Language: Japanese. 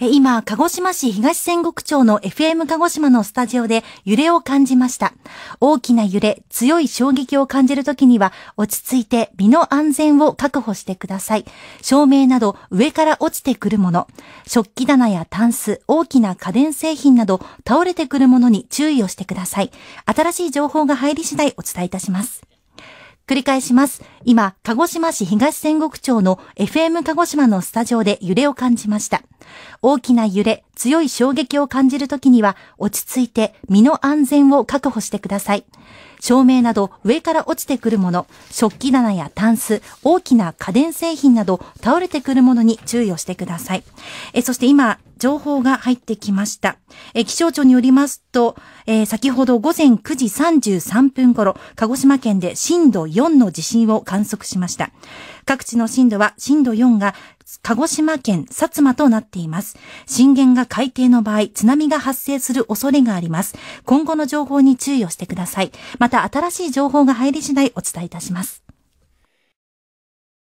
今、鹿児島市東仙国町の FM 鹿児島のスタジオで揺れを感じました。大きな揺れ、強い衝撃を感じるときには、落ち着いて身の安全を確保してください。照明など上から落ちてくるもの、食器棚やタンス、大きな家電製品など倒れてくるものに注意をしてください。新しい情報が入り次第お伝えいたします。繰り返します。今、鹿児島市東仙国町の FM 鹿児島のスタジオで揺れを感じました。大きな揺れ、強い衝撃を感じるときには、落ち着いて身の安全を確保してください。照明など上から落ちてくるもの、食器棚やタンス、大きな家電製品など倒れてくるものに注意をしてください。えそして今、情報が入ってきました。え気象庁によりますと、えー、先ほど午前9時33分頃、鹿児島県で震度4の地震を観測しました。各地の震度は震度4が鹿児島県薩摩となっています。震源が海底の場合、津波が発生する恐れがあります。今後の情報に注意をしてください。また新しい情報が入り次第お伝えいたします。